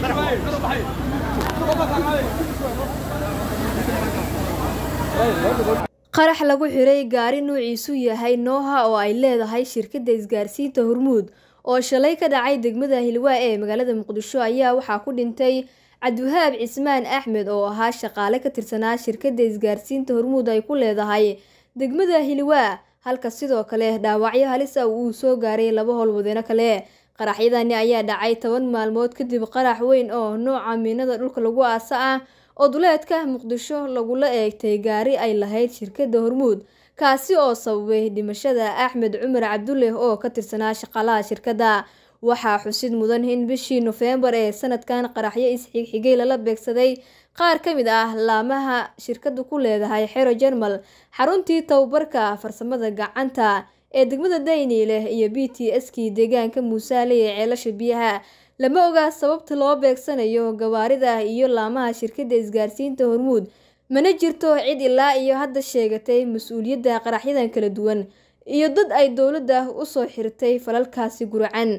qarax lagu xiray gaari nuuciisu yahay nooha oo ay leedahay shirkadda isgaarsiinta hormuud oo shalay ka dhacay degmada hilwaa ee magaalada muqdisho ayaa waxaa ku dhintay cabdiwahaab cismaan axmed oo ahaa shaqaale ka tirsanaa shirkadda isgaarsiinta hormuud ay ku leedahay degmada hilwaa halka sidoo kale dhaawacyo halisa ah uu soo gaaray laba wadeeno kale qaraxyadani ayaa dhacay toban maalmood kadib qarax weyn oo nooca miinada dhulka lagu aasa ah oo duleedka muqdisho lagula eegtay gaari ay lahayd shirkadda hormuud kaasi oo sababay dhimashada axmed cumar cabdulle oo ka tirsanaa shaqaalaha shirkadda waxaa xusid mudan in bishii nofembar ee sanadkan qaraxyo isxigxigay lala beegsaday qaar ka mid ah laamaha shirkaddu ku leedahay xero jermal xaruntii tababarka farsamada gacanta ee degmada daynileh iyo b t s-kii deegaanka muusaale ee ceelasha biyaha lama ogaa sababta loo beegsanayo gawaaridah iyo laamaha shirkadda isgaarsiinta hormuud mana jirto cid ilaa iyo hadda sheegatay mas-uuliyadda qaraxyadan kala duwan iyo dad ay dowladda u soo xirtay falalkaasi guracan